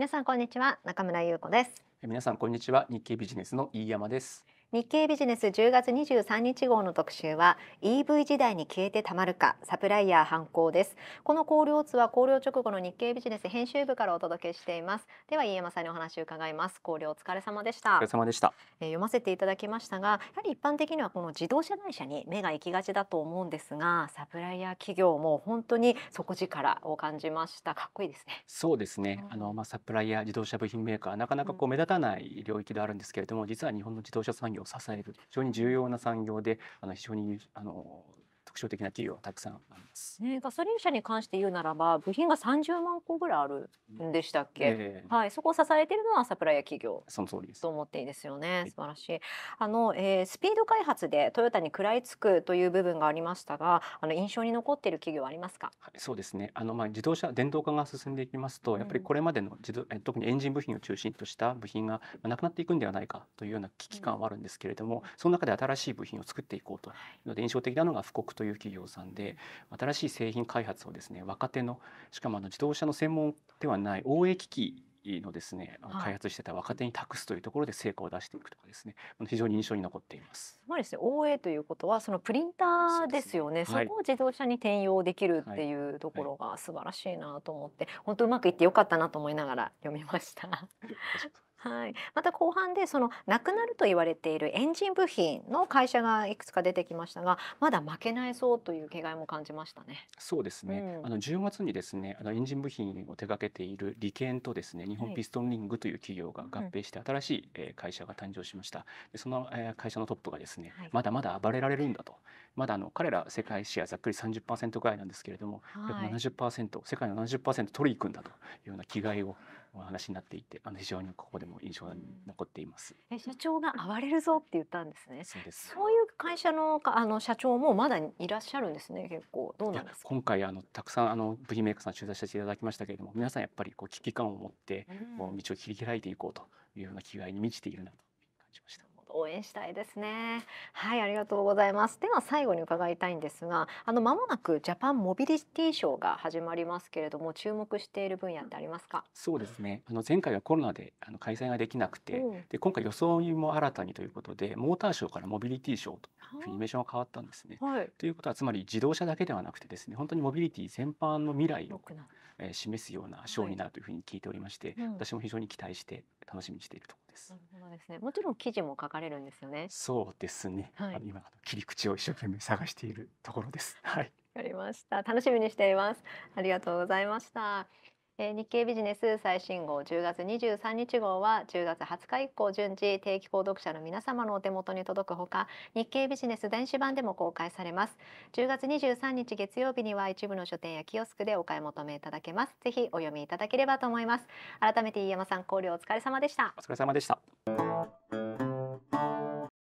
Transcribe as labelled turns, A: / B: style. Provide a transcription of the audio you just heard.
A: 皆さんこんにちは中村優子です
B: 皆さんこんにちは日経ビジネスの飯山です
A: 日経ビジネス10月23日号の特集は EV 時代に消えてたまるかサプライヤー犯行ですこの考領通は考領直後の日経ビジネス編集部からお届けしていますでは飯山さんにお話を伺います考領お疲れ様でしたお疲れ様でした、えー、読ませていただきましたがやはり一般的にはこの自動車会社に目が行きがちだと思うんですがサプライヤー企業も本当に底力を感じましたかっこいいですね
B: そうですね、うん、あのまあサプライヤー自動車部品メーカーなかなかこう目立たない領域であるんですけれども、実は日本の自動車産業を支える非常に重要な産業であの非常にあの象的な企業はたくさんあり
A: ます、ね、ガソリン車に関して言うならば部品が30万個ぐらいあるんでしたっけ、えー、はい、そこを支えているのはサプライヤー企業その通りですと思っていいですよね素晴らしいあの、えー、スピード開発でトヨタに食らいつくという部分がありましたがあの印象に残っている企業はありますか、
B: はい、そうですねあの、まあ、自動車電動化が進んでいきますとやっぱりこれまでの自動、うん、特にエンジン部品を中心とした部品がなくなっていくんではないかというような危機感はあるんですけれども、うん、その中で新しい部品を作っていこうというので印象的なのが富国という有企業さんで新しい製品開発をですね若手のしかもあの自動車の専門ではない OA 機器のですね、開発してた若手に託すというところで成果を出していくとかですね非常に印象に残っています
A: まうですね OA ということはそのプリンターですよね、ねはい、そこを自動車に転用できるっていうところが素晴らしいなと思って、はいはい、本当うまくいってよかったなと思いながら読みました。はい、また後半でそのなくなると言われているエンジン部品の会社がいくつか出てきましたがまだ負けないそうという気概も感じましたね。
B: そうですね、うん、あの10月にですねあのエンジン部品を手掛けている理研とですね日本ピストンリングという企業が合併して新しい、会社が誕生しましたでその、会社のトップがですね、はい、まだまだ暴れられるんだとまだあの彼ら世界シェアざっくり30%ぐらいなんですけれども、はい、70%世界の70%取りに行くんだというような気概をお話になっていて、あの非常にここでも印象に残っています。
A: え社長が暴れるぞって言ったんですね。そうです。そういう会社のあの社長もまだいらっしゃるんですね。結構どうなんです
B: か。今回あのたくさんあのブリメイクさん取材させていただきましたけれども、皆さんやっぱりこう危機感を持って、もう道を切り開いていこうというような気概に満ちているなと感
A: じました。応援したいですねはいありがとうございますでは最後に伺いたいんですがあの間もなくジャパンモビリティショーが始まりますけれども注目している分野ってありますか
B: そうですねあの前回はコロナであの開催ができなくて、うん、で今回装いも新たにということでモーターショーからモビリティショーとフィニメーションが変わったんですね、はい、ということはつまり自動車だけではなくてですね本当にモビリティ全般の未来をえ示すような賞になるというふうに聞いておりまして、はいうん、私も非常に期待して楽しみにしているとこ
A: ろです。なるですね。もちろん記事も書かれるんですよね。そ
B: うですね。はい、今切り口を一生懸命探しているところです。はい。
A: わかりました。楽しみにしています。ありがとうございました。えー、日経ビジネス最新号10月23日号は10月20日以降順次定期購読者の皆様のお手元に届くほか日経ビジネス電子版でも公開されます10月23日月曜日には一部の書店やキオスクでお買い求めいただけますぜひお読みいただければと思います改めて飯山さん考慮お疲れ様でしたお
B: 疲れ様でした